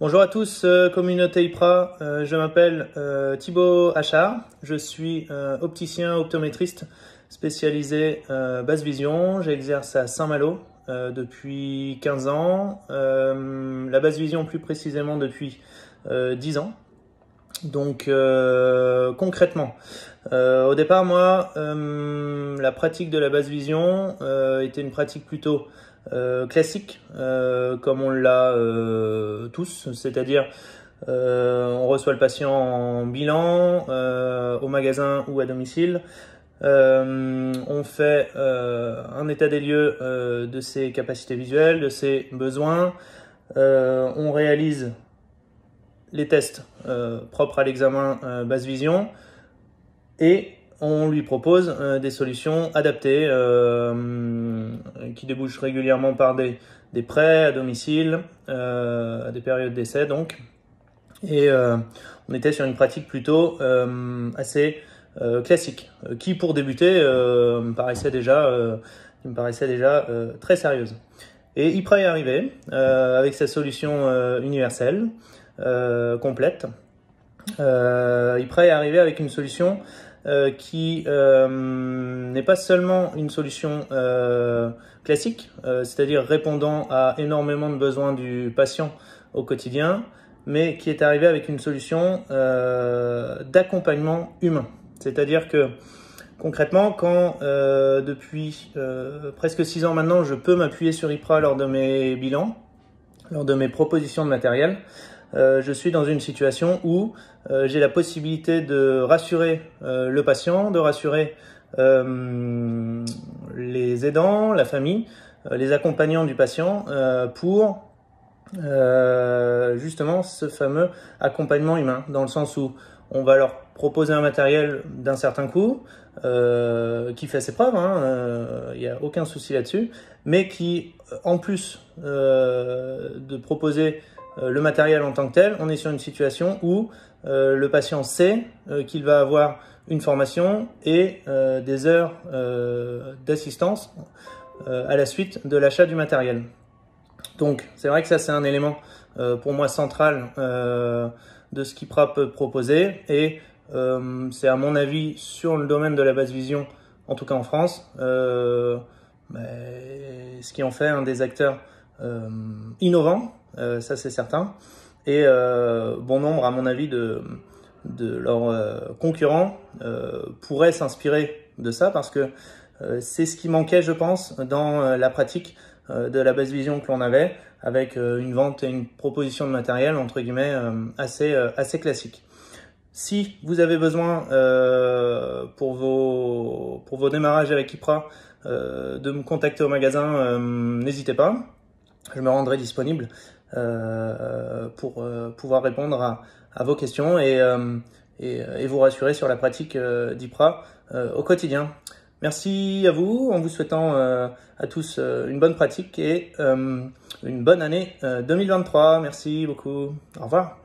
Bonjour à tous, euh, communauté IPRA. Euh, je m'appelle euh, Thibaut Achard. Je suis opticien optométriste spécialisé basse vision. J'exerce à Saint-Malo depuis 15 ans. la basse vision plus précisément depuis 10 ans. Donc euh, concrètement, euh, au départ, moi, euh, la pratique de la basse vision était une pratique plutôt classique, comme on l'a tous, c'est-à-dire on reçoit le patient en bilan, au magasin ou à domicile. on fait un état des lieux de ses capacités visuelles, de ses besoins. on réalise les tests euh, propres à l'examen euh, base vision et on lui propose euh, des solutions adaptées qui débouchent régulièrement par des, prêts à domicile, à des périodes d'essai donc. Et on était sur une pratique plutôt assez classique qui pour débuter me paraissait déjà, me paraissait déjà très sérieuse. Et Ypres est arrivé avec sa solution universelle. Euh, complète. Euh, IPRA est arrivé avec une solution euh, qui n'est pas seulement une solution classique, c'est-à-dire répondant à énormément de besoins du patient au quotidien, mais qui est arrivé avec une solution d'accompagnement humain. C'est-à-dire que concrètement, quand depuis presque six ans maintenant, je peux m'appuyer sur IPRA lors de mes bilans, lors de mes propositions de matériel, euh, je suis dans une situation où euh, j'ai la possibilité de rassurer euh, le patient, de rassurer les aidants, la famille, les accompagnants du patient pour justement ce fameux accompagnement humain, dans le sens où on va leur proposer un matériel d'un certain coût, qui fait ses preuves, il hein, n'y a aucun souci là-dessus, mais qui, en plus de proposer euh, le matériel en tant que tel, on est sur une situation où euh, le patient sait euh, qu'il va avoir une formation et des heures d'assistance à la suite de l'achat du matériel. Donc c'est vrai que ça c'est un élément pour moi central de ce qu'IPRA peut proposer et c'est à mon avis sur le domaine de la basse vision, en tout cas en France, ce qui en fait un des acteurs innovants euh, ça c'est certain. Et euh, bon nombre, à mon avis, de, leurs euh, concurrents pourraient s'inspirer de ça parce que c'est ce qui manquait, je pense, dans la pratique de la base vision que l'on avait avec une vente et une proposition de matériel entre guillemets assez, classique. Si vous avez besoin pour, vos, pour vos démarrages avec Ipra de me contacter au magasin, n'hésitez pas je me rendrai disponible euh, pour euh, pouvoir répondre à, vos questions et, euh, et, vous rassurer sur la pratique d'IPRA au quotidien. Merci à vous en vous souhaitant à tous une bonne pratique et une bonne année 2023. Merci beaucoup. Au revoir.